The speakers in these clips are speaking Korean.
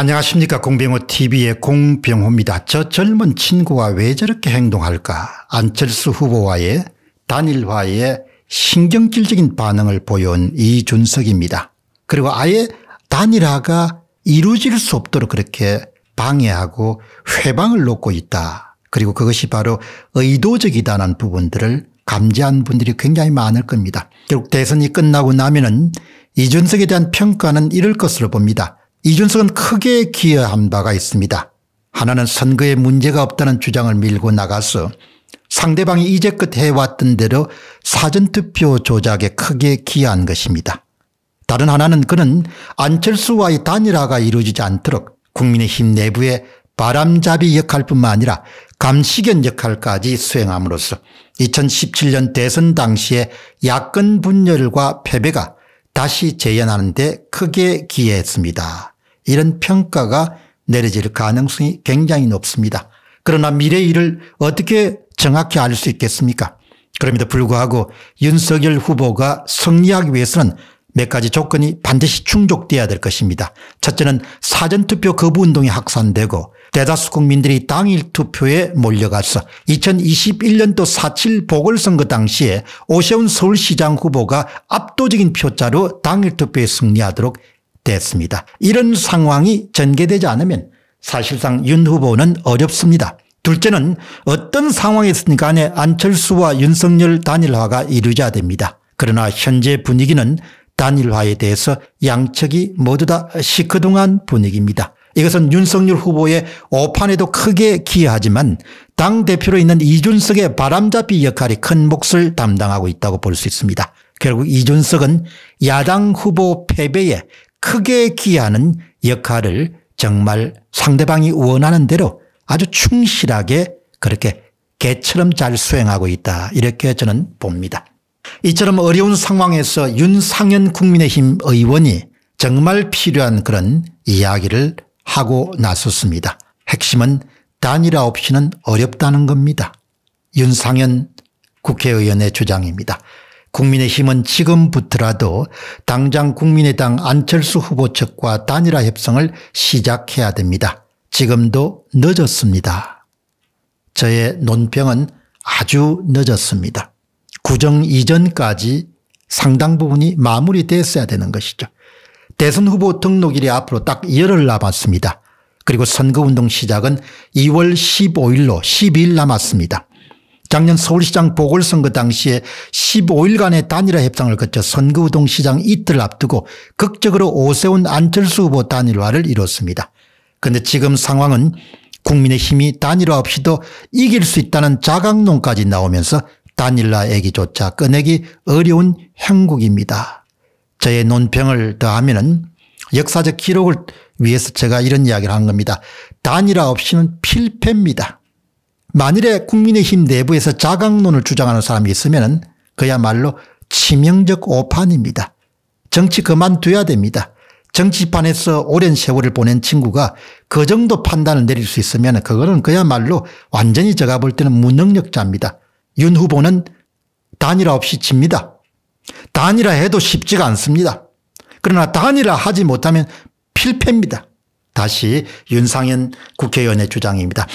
안녕하십니까 공병호TV의 공병호입니다. 저 젊은 친구가 왜 저렇게 행동할까 안철수 후보와의 단일화에 신경질적인 반응을 보여온 이준석입니다. 그리고 아예 단일화가 이루어질 수 없도록 그렇게 방해하고 회방을 놓고 있다. 그리고 그것이 바로 의도적이다는 부분들을 감지한 분들이 굉장히 많을 겁니다. 결국 대선이 끝나고 나면은 이준석에 대한 평가는 이럴 것으로 봅니다. 이준석은 크게 기여한 바가 있습니다. 하나는 선거에 문제가 없다는 주장을 밀고 나가서 상대방이 이제껏 해왔던 대로 사전투표 조작에 크게 기여한 것입니다. 다른 하나는 그는 안철수와의 단일화가 이루어지지 않도록 국민의힘 내부에 바람잡이 역할뿐만 아니라 감시견 역할까지 수행함으로써 2017년 대선 당시의 야권 분열과 패배가 다시 재현하는데 크게 기여했습니다. 이런 평가가 내려질 가능성이 굉장히 높습니다. 그러나 미래 의 일을 어떻게 정확히 알 수 있겠습니까? 그럼에도 불구하고 윤석열 후보가 승리하기 위해서는 몇 가지 조건이 반드시 충족되어야될 것입니다. 첫째는 사전투표 거부운동이 확산되고 대다수 국민들이 당일 투표에 몰려가서 2021년도 4.7 보궐선거 당시에 오세훈 서울시장 후보가 압도적인 표자로 당일 투표에 승리하도록 됐습니다. 이런 상황이 전개되지 않으면 사실상 윤 후보는 어렵습니다. 둘째는 어떤 상황이었든 간에 안철수와 윤석열 단일화가 이루어져야 됩니다. 그러나 현재 분위기는 단일화에 대해서 양측이 모두 다 시커동한 분위기입니다. 이것은 윤석열 후보의 오판에도 크게 기여하지만 당대표로 있는 이준석의 바람잡이 역할이 큰 몫을 담당하고 있다고 볼 수 있습니다. 결국 이준석은 야당 후보 패배에 크게 기여하는 역할을 정말 상대방이 원하는 대로 아주 충실하게 그렇게 개처럼 잘 수행하고 있다 이렇게 저는 봅니다. 이처럼 어려운 상황에서 윤상현 국민의힘 의원이 정말 필요한 그런 이야기를 하고 나섰습니다. 핵심은 단일화 없이는 어렵다는 겁니다. 윤상현 국회의원의 주장입니다. 국민의힘은 지금부터라도 당장 국민의당 안철수 후보 측과 단일화 협상을 시작해야 됩니다. 지금도 늦었습니다. 저의 논평은 아주 늦었습니다. 구정 이전까지 상당 부분이 마무리됐어야 되는 것이죠. 대선 후보 등록일이 앞으로 딱 열흘 남았습니다. 그리고 선거운동 시작은 2월 15일로 12일 남았습니다. 작년 서울시장 보궐선거 당시에 15일간의 단일화 협상을 거쳐 선거운동 시장 이틀 앞두고 극적으로 오세훈 안철수 후보 단일화를 이뤘습니다. 그런데 지금 상황은 국민의힘이 단일화 없이도 이길 수 있다는 자각론까지 나오면서 단일화 얘기조차 꺼내기 어려운 형국입니다. 저의 논평을 더하면은 역사적 기록을 위해서 제가 이런 이야기를 한 겁니다. 단일화 없이는 필패입니다. 만일에 국민의힘 내부에서 자강론을 주장하는 사람이 있으면 그야말로 치명적 오판입니다. 정치 그만둬야 됩니다. 정치판에서 오랜 세월을 보낸 친구가 그 정도 판단을 내릴 수 있으면 그거는 그야말로 완전히 제가 볼 때는 무능력자입니다. 윤 후보는 단일화 없이 집니다. 단일화 해도 쉽지가 않습니다. 그러나 단일화 하지 못하면 필패입니다. 다시 윤상현 국회의원의 주장입니다.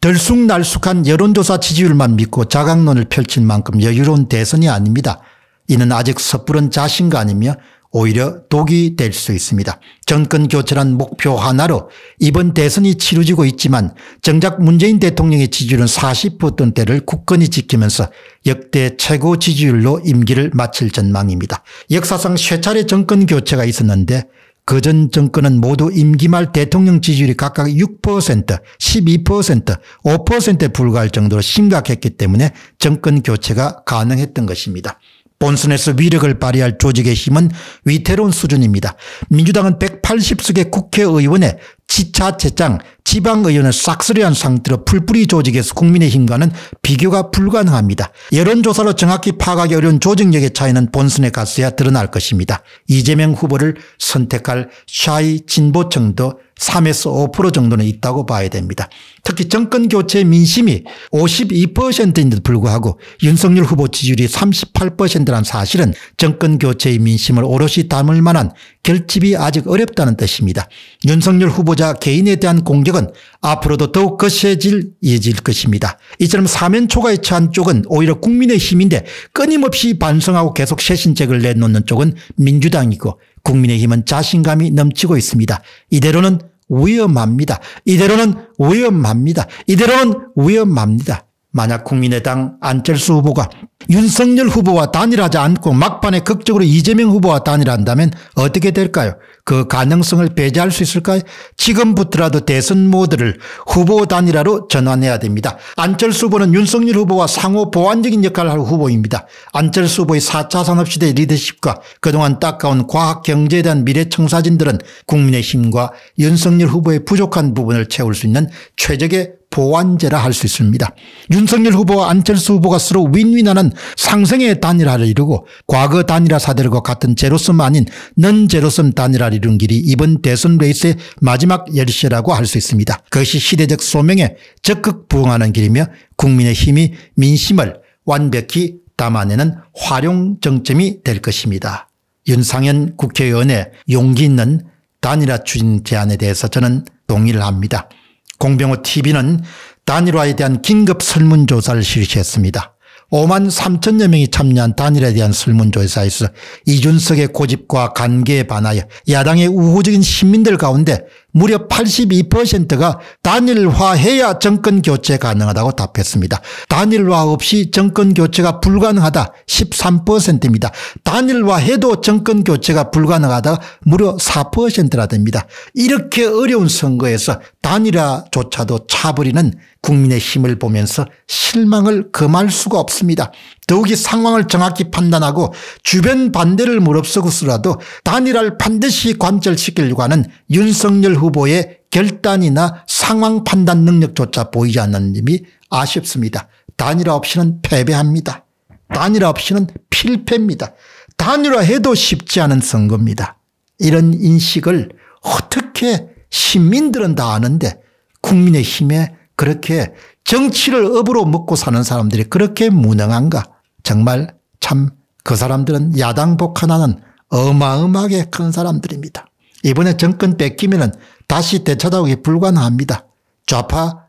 들쑥날쑥한 여론조사 지지율만 믿고 자각론을 펼친 만큼 여유로운 대선이 아닙니다. 이는 아직 섣부른 자신감이며 오히려 독이 될 수 있습니다. 정권 교체란 목표 하나로 이번 대선이 치루지고 있지만 정작 문재인 대통령의 지지율은 40%대를 굳건히 지키면서 역대 최고 지지율로 임기를 마칠 전망입니다. 역사상 세 차례 정권 교체가 있었는데 그 전 정권은 모두 임기 말 대통령 지지율이 각각 6%, 12%, 5%에 불과할 정도로 심각했기 때문에 정권 교체가 가능했던 것입니다. 본선에서 위력을 발휘할 조직의 힘은 위태로운 수준입니다. 민주당은 180석의 국회의원에 지차재장 지방의원을 싹쓸이한 상태로 풀뿌리 조직에서 국민의힘과는 비교가 불가능합니다. 여론조사로 정확히 파악하기 어려운 조직력의 차이는 본선에 갔어야 드러날 것입니다. 이재명 후보를 선택할 샤이 진보층도 3에서 5% 정도는 있다고 봐야 됩니다. 특히 정권 교체 민심이 52%인데도 불구하고 윤석열 후보 지지율이 38%라는 사실은 정권 교체의 민심을 오롯이 담을 만한 결집이 아직 어렵다는 뜻입니다. 윤석열 후보자 개인에 대한 공격은 앞으로도 더욱 거세질 예질 것입니다. 이처럼 사면초가에 처한 쪽은 오히려 국민의 힘인데 끊임없이 반성하고 계속 쇄신책을 내놓는 쪽은 민주당이고 국민의힘은 자신감이 넘치고 있습니다. 이대로는 위험합니다. 이대로는 위험합니다. 이대로는 위험합니다. 만약 국민의당 안철수 후보가 윤석열 후보와 단일하지 않고 막판에 극적으로 이재명 후보와 단일한다면 어떻게 될까요? 그 가능성을 배제할 수 있을까요? 지금부터라도 대선 모드를 후보 단일화로 전환해야 됩니다. 안철수 후보는 윤석열 후보와 상호 보완적인 역할을 할 후보입니다. 안철수 후보의 4차 산업시대 리더십과 그동안 닦아온 과학경제에 대한 미래청사진들은 국민의힘과 윤석열 후보의 부족한 부분을 채울 수 있는 최적의 보완제라 할 수 있습니다. 윤석열 후보와 안철수 후보가 서로 윈윈하는 상생의 단일화를 이루고 과거 단일화 사대들과 같은 제로섬 아닌 넌제로섬 단일화를 이룬 길이 이번 대선 레이스의 마지막 열쇠라고 할 수 있습니다. 그것이 시대적 소명에 적극 부응하는 길이며 국민의 힘이 민심을 완벽히 담아내는 활용 정점이 될 것입니다. 윤상현 국회의원의 용기 있는 단일화 추진 제안에 대해서 저는 동의를 합니다. 공병호 tv는 단일화에 대한 긴급 설문조사를 실시했습니다. 5만 3천여 명이 참여한 단일에 대한 설문조사에서 이준석의 고집과 관계에 반하여 야당의 우호적인 시민들 가운데 무려 82%가 단일화해야 정권교체 가능하다고 답했습니다. 단일화 없이 정권교체가 불가능하다 13%입니다. 단일화해도 정권교체가 불가능하다 무려 4%라 됩니다. 이렇게 어려운 선거에서 단일화조차도 차버리는 국민의 힘을 보면서 실망을 금할 수가 없습니다. 더욱이 상황을 정확히 판단하고 주변 반대를 무릅쓰고서라도 단일화를 반드시 관철시키려고 하는 윤석열 후보의 결단이나 상황 판단 능력조차 보이지 않는 점이 아쉽습니다. 단일화 없이는 패배합니다. 단일화 없이는 필패입니다. 단일화해도 쉽지 않은 선거입니다. 이런 인식을 어떻게 시민들은 다 아는데 국민의힘에 그렇게 정치를 업으로 먹고 사는 사람들이 그렇게 무능한가 정말 참 그 사람들은 야당복 하나는 어마어마하게 큰 사람들입니다. 이번에 정권 뺏기면 다시 되찾아오기 불가능합니다. 좌파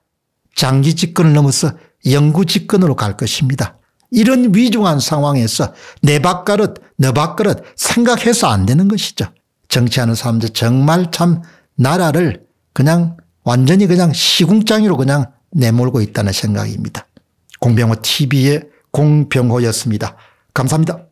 장기 집권을 넘어서 영구 집권으로 갈 것입니다. 이런 위중한 상황에서 내 네 밥그릇 너 밥그릇 생각해서 안 되는 것이죠. 정치하는 사람들 정말 참 나라를 그냥 완전히 그냥 시궁장이로 그냥 내몰고 있다는 생각입니다. 공병호 TV의 공병호였습니다. 감사합니다.